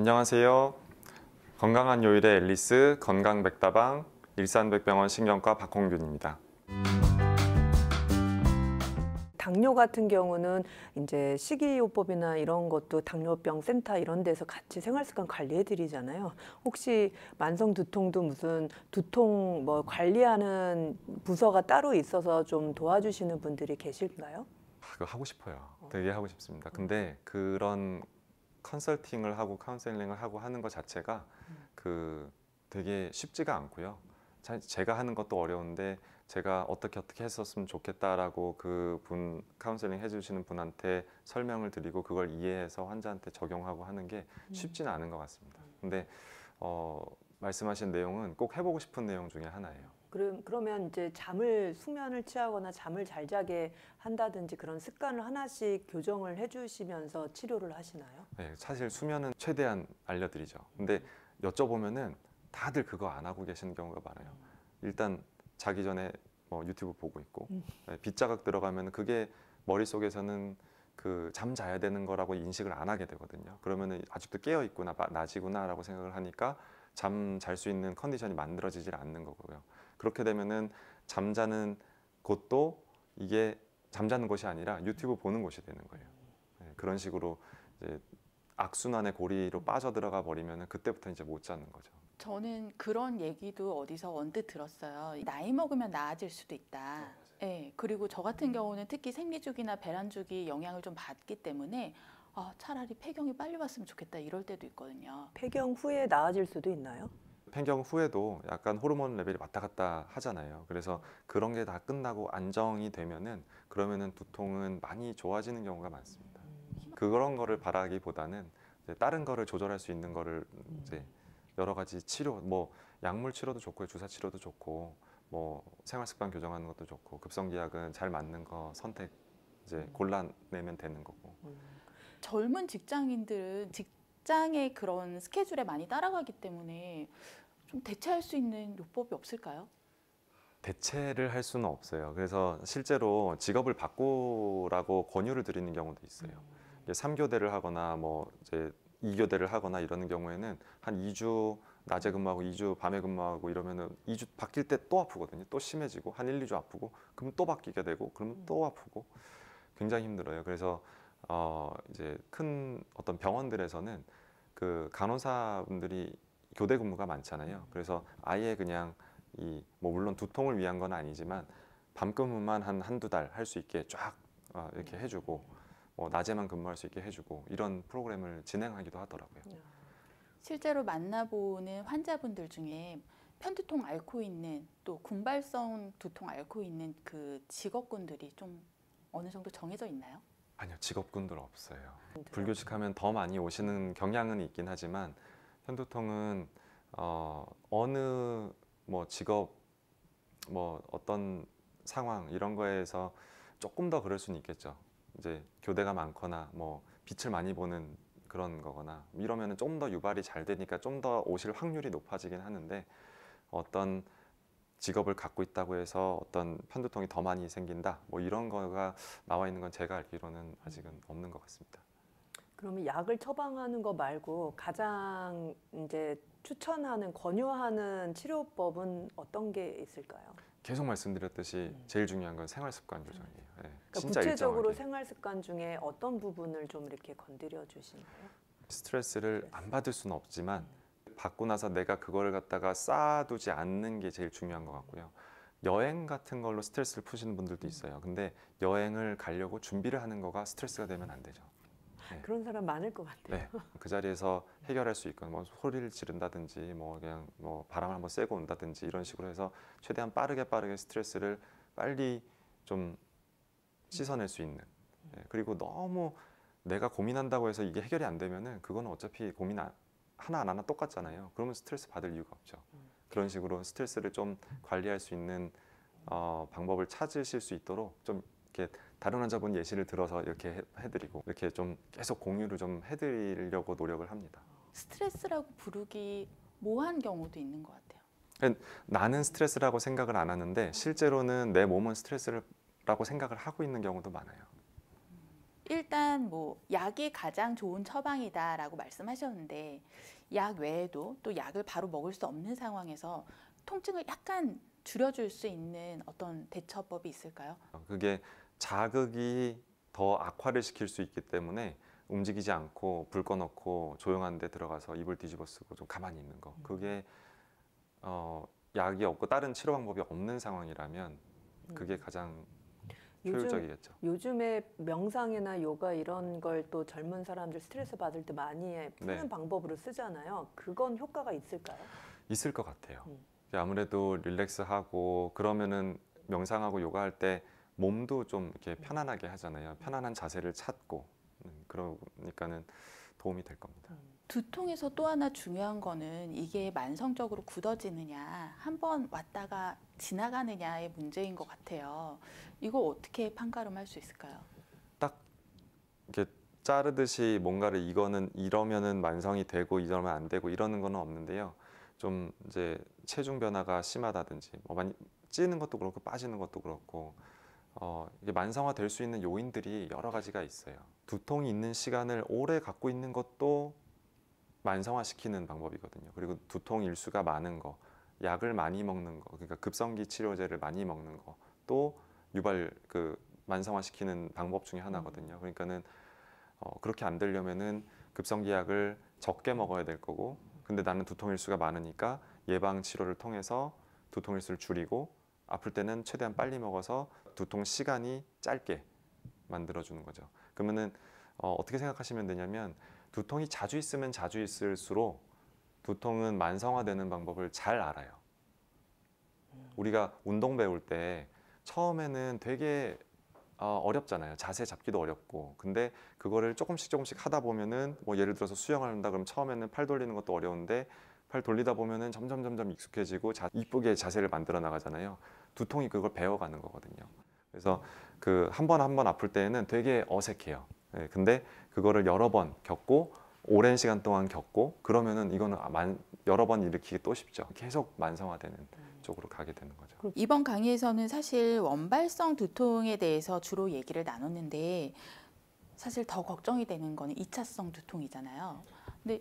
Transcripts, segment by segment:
안녕하세요. 건강한 요일의 앨리스 건강백다방 일산백병원 신경과 박홍균입니다. 당뇨 같은 경우는 이제 식이요법이나 이런 것도 당뇨병 센터 이런 데서 같이 생활습관 관리해 드리잖아요. 혹시 만성 두통도 무슨 두통 뭐 관리하는 부서가 따로 있어서 좀 도와주시는 분들이 계실까요? 아, 그거 하고 싶어요. 되게 하고 싶습니다. 근데 그런 컨설팅을 하고 카운셀링을 하고 하는 것 자체가 음. 그 되게 쉽지가 않고요. 제가 하는 것도 어려운데 제가 어떻게 어떻게 했었으면 좋겠다라고 그 분 카운셀링 해주시는 분한테 설명을 드리고 그걸 이해해서 환자한테 적용하고 하는 게 음. 쉽지는 않은 것 같습니다. 근데 어, 말씀하신 내용은 꼭 해보고 싶은 내용 중에 하나예요. 그럼 그러면 이제 잠을 숙면을 취하거나 잠을 잘 자게 한다든지 그런 습관을 하나씩 교정을 해주시면서 치료를 하시나요? 네, 사실 수면은 최대한 알려드리죠. 근데 여쭤보면은 다들 그거 안 하고 계시는 경우가 많아요. 일단 자기 전에 뭐 유튜브 보고 있고 음. 네, 빗자각 들어가면 그게 머릿속에서는 그 잠자야 되는 거라고 인식을 안 하게 되거든요. 그러면 아직도 깨어 있구나 낮이구나라고 생각을 하니까 잠 잘 수 있는 컨디션이 만들어지질 않는 거고요. 그렇게 되면은 잠자는 곳도 이게 잠자는 것이 아니라 유튜브 보는 곳이 되는 거예요. 네, 그런 식으로 이제 악순환의 고리로 빠져들어가 버리면 은 그때부터 이제 못 자는 거죠. 저는 그런 얘기도 어디서 언뜻 들었어요. 나이 먹으면 나아질 수도 있다. 네, 네 그리고 저 같은 경우는 특히 생리주기나 배란주기 영향을 좀 받기 때문에 아, 차라리 폐경이 빨리 왔으면 좋겠다 이럴 때도 있거든요. 폐경 후에 나아질 수도 있나요? 팽경 후에도 약간 호르몬 레벨이 왔다 갔다 하잖아요. 그래서 그런 게 다 끝나고 안정이 되면은 그러면은 두통은 많이 좋아지는 경우가 많습니다. 음, 그런 거를 바라기보다는 이제 다른 거를 조절할 수 있는 거를 음. 이제 여러 가지 치료, 뭐 약물 치료도 좋고 주사 치료도 좋고 뭐 생활 습관 교정하는 것도 좋고 급성기약은 잘 맞는 거 선택 이제 음. 골라내면 되는 거고. 젊은 직장인들은 직 직장의 그런 스케줄에 많이 따라가기 때문에 좀 대체할 수 있는 요법이 없을까요? 대체를 할 수는 없어요. 그래서 실제로 직업을 바꾸라고 권유를 드리는 경우도 있어요. 음. 이 3교대를 하거나 뭐 이제 2교대를 하거나 이러는 경우에는 한 2주 낮에 근무하고 2주 밤에 근무하고 이러면은 2주 바뀔 때 또 아프거든요. 또 심해지고 한 1, 2주 아프고 그럼 또 바뀌게 되고 그러또 음. 아프고 굉장히 힘들어요. 그래서 어 이제 큰 어떤 병원들에서는 그 간호사분들이 교대 근무가 많잖아요. 음. 그래서 아예 그냥 이 뭐 물론 두통을 위한 건 아니지만 밤 근무만 한 한두 달 할 수 있게 쫙 어, 이렇게 음. 해주고 뭐 낮에만 근무할 수 있게 해주고 이런 프로그램을 진행하기도 하더라고요. 실제로 만나보는 환자분들 중에 편두통 앓고 있는 또 군발성 두통 앓고 있는 그 직업군들이 좀 어느 정도 정해져 있나요? 아니요 직업군들 없어요 불규칙하면 더 많이 오시는 경향은 있긴 하지만 현두통은 어, 어느 뭐 직업 뭐 어떤 상황 이런 거에서 조금 더 그럴 수는 있겠죠 이제 교대가 많거나 뭐 빛을 많이 보는 그런 거거나 이러면 좀 더 유발이 잘 되니까 좀 더 오실 확률이 높아지긴 하는데 어떤 직업을 갖고 있다고 해서 어떤 편두통이 더 많이 생긴다 뭐 이런 거가 나와 있는 건 제가 알기로는 아직은 없는 것 같습니다. 그러면 약을 처방하는 거 말고 가장 이제 추천하는 권유하는 치료법은 어떤 게 있을까요? 계속 말씀드렸듯이 음. 제일 중요한 건 생활 습관 조정이에요. 네. 그러니까 진짜 구체적으로 일정하게. 생활 습관 중에 어떤 부분을 좀 이렇게 건드려 주시나요? 스트레스를 안 받을 수는 없지만 음. 받고 나서 내가 그거를 갖다가 쌓아두지 않는 게 제일 중요한 것 같고요. 여행 같은 걸로 스트레스를 푸시는 분들도 있어요. 근데 여행을 가려고 준비를 하는 거가 스트레스가 되면 안 되죠. 네. 그런 사람 많을 것 같아요. 네. 그 자리에서 해결할 수 있건 뭐 소리를 지른다든지 뭐 그냥 뭐 바람을 한번 쐬고 온다든지 이런 식으로 해서 최대한 빠르게 빠르게 스트레스를 빨리 좀 씻어낼 수 있는. 네. 그리고 너무 내가 고민한다고 해서 이게 해결이 안 되면은 그건 어차피 고민 안, 하나 안 하나 똑같잖아요. 그러면 스트레스 받을 이유가 없죠. 그런 식으로 스트레스를 좀 관리할 수 있는 어, 방법을 찾으실 수 있도록 좀 이렇게 다른 환자분 예시를 들어서 이렇게 해드리고 이렇게 좀 계속 공유를 좀 해드리려고 노력을 합니다. 스트레스라고 부르기 모한 경우도 있는 것 같아요. 나는 스트레스라고 생각을 안 하는데 실제로는 내 몸은 스트레스라고 생각을 하고 있는 경우도 많아요. 일단 뭐 약이 가장 좋은 처방이다라고 말씀하셨는데 약 외에도 또 약을 바로 먹을 수 없는 상황에서 통증을 약간 줄여줄 수 있는 어떤 대처법이 있을까요? 그게 자극이 더 악화를 시킬 수 있기 때문에 움직이지 않고 불 꺼놓고 조용한 데 들어가서 입을 뒤집어 쓰고 좀 가만히 있는 거 음. 그게 어, 약이 없고 다른 치료 방법이 없는 상황이라면 그게 음. 가장 효율적이겠죠. 요즘에 명상이나 요가 이런 걸 또 젊은 사람들 스트레스 받을 때 많이 푸는 네. 방법으로 쓰잖아요. 그건 효과가 있을까요? 있을 것 같아요. 음. 아무래도 릴렉스하고 그러면은 명상하고 요가할 때 몸도 좀 이렇게 음. 편안하게 하잖아요. 편안한 자세를 찾고 음, 그러니까는 도움이 될 겁니다. 음. 두통에서 또 하나 중요한 거는 이게 만성적으로 굳어지느냐, 한 번 왔다가 지나가느냐의 문제인 것 같아요. 이거 어떻게 판가름할 수 있을까요? 딱 이렇게 자르듯이 뭔가를 이거는 이러면은 만성이 되고 이러면 안 되고 이러는 거는 없는데요. 좀 이제 체중 변화가 심하다든지 뭐 많이 찌는 것도 그렇고 빠지는 것도 그렇고 어, 이게 만성화 될수 있는 요인들이 여러 가지가 있어요. 두통이 있는 시간을 오래 갖고 있는 것도 만성화시키는 방법이거든요. 그리고 두통 일수가 많은 거, 약을 많이 먹는 거, 그러니까 급성기 치료제를 많이 먹는 거, 또 유발 그 만성화시키는 방법 중에 하나거든요. 음. 그러니까는 어, 그렇게 안 되려면은 급성기 약을 적게 먹어야 될 거고, 근데 나는 두통 일수가 많으니까 예방 치료를 통해서 두통 일수를 줄이고 아플 때는 최대한 빨리 먹어서 두통 시간이 짧게 만들어주는 거죠. 그러면은 어, 어떻게 생각하시면 되냐면 두통이 자주 있으면 자주 있을수록 두통은 만성화되는 방법을 잘 알아요. 우리가 운동 배울 때 처음에는 되게 어, 어렵잖아요. 자세 잡기도 어렵고. 근데 그거를 조금씩 조금씩 하다 보면은 뭐 예를 들어서 수영을 한다 그럼 처음에는 팔 돌리는 것도 어려운데 팔 돌리다 보면은 점점 점점 익숙해지고 자, 이쁘게 자세를 만들어 나가잖아요. 두통이 그걸 배워가는 거거든요. 그래서 그 한 번 한 번 아플 때는 되게 어색해요. 예, 근데 그거를 여러 번 겪고 오랜 시간 동안 겪고 그러면은 이거는 아, 만, 여러 번 일으키기 또 쉽죠. 계속 만성화되는 음. 쪽으로 가게 되는 거죠. 그렇죠. 이번 강의에서는 사실 원발성 두통에 대해서 주로 얘기를 나눴는데 사실 더 걱정이 되는 거는 이차성 두통이잖아요. 근데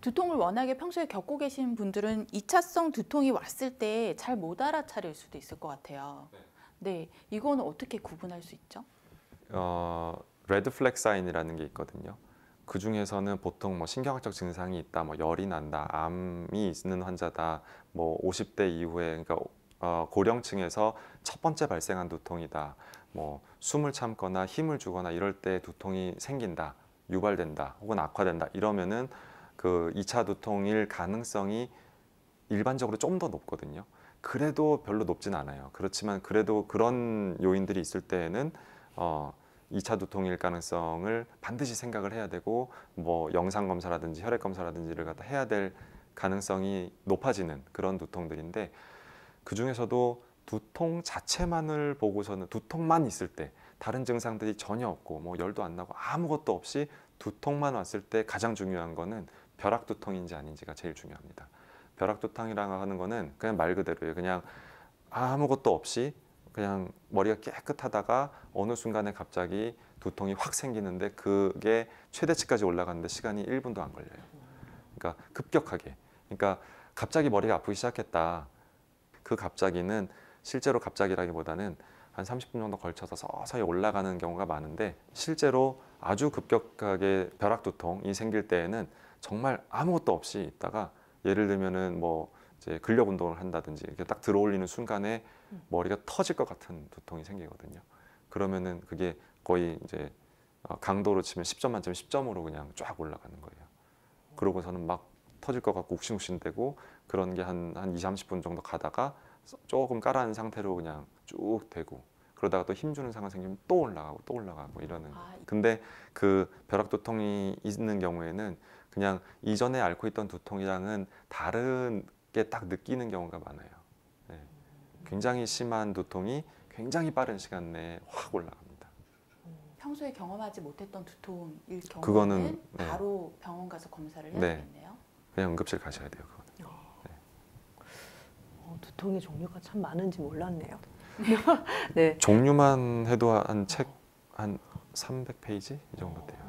두통을 워낙에 평소에 겪고 계신 분들은 이차성 두통이 왔을 때 잘 못 알아차릴 수도 있을 것 같아요. 네. 네, 이건 어떻게 구분할 수 있죠? 어, 레드 플렉 사인이라는 게 있거든요. 그 중에서는 보통 뭐 신경학적 증상이 있다, 뭐 열이 난다, 암이 있는 환자다, 뭐 50대 이후에 그러니까 어, 고령층에서 첫 번째 발생한 두통이다. 뭐 숨을 참거나 힘을 주거나 이럴 때 두통이 생긴다, 유발된다, 혹은 악화된다 이러면은 그 2차 두통일 가능성이 일반적으로 좀 더 높거든요. 그래도 별로 높진 않아요. 그렇지만 그래도 그런 요인들이 있을 때에는 어, 2차 두통일 가능성을 반드시 생각을 해야 되고 뭐 영상 검사라든지 혈액 검사라든지를 갖다 해야 될 가능성이 높아지는 그런 두통들인데 그 중에서도 두통 자체만을 보고서는 두통만 있을 때 다른 증상들이 전혀 없고 뭐 열도 안 나고 아무것도 없이 두통만 왔을 때 가장 중요한 거는 벼락 두통인지 아닌지가 제일 중요합니다. 벼락 두통이라고 하는 거는 그냥 말 그대로예요. 그냥 아무것도 없이 그냥 머리가 깨끗하다가 어느 순간에 갑자기 두통이 확 생기는데 그게 최대치까지 올라가는데 시간이 1분도 안 걸려요. 그러니까 급격하게. 그러니까 갑자기 머리가 아프기 시작했다. 그 갑자기는 실제로 갑자기라기보다는 한 30분 정도 걸쳐서 서서히 올라가는 경우가 많은데 실제로 아주 급격하게 벼락 두통이 생길 때에는 정말 아무것도 없이 있다가 예를 들면은 뭐 이제 근력 운동을 한다든지 이렇게 딱 들어올리는 순간에 머리가 터질 것 같은 두통이 생기거든요. 그러면은 그게 거의 이제 어, 강도로 치면 10점 만점 10점으로 그냥 쫙 올라가는 거예요. 그러고서는 막 터질 것 같고 욱신욱신 되고 그런 게 한 한 2, 30분 정도 가다가 조금 깔아앉 상태로 그냥 쭉 되고 그러다가 또 힘주는 상황 생기면 또 올라가고 또 올라가고 이러는 아, 근데 그 벼락 두통이 있는 경우에는 그냥 이전에 앓고 있던 두통이랑은 다른 쉽게 딱 느끼는 경우가 많아요. 네. 굉장히 심한 두통이 굉장히 빠른 시간 내에 확 올라갑니다. 평소에 경험하지 못했던 두통일 경우 그거는, 네. 바로 병원 가서 검사를 해야 네. 겠네요 그냥 응급실 가셔야 돼요. 그거는. 네. 어, 두통의 종류가 참 많은지 몰랐네요. 네. 종류만 해도 한 책한 한 300페이지 이 정도 돼요.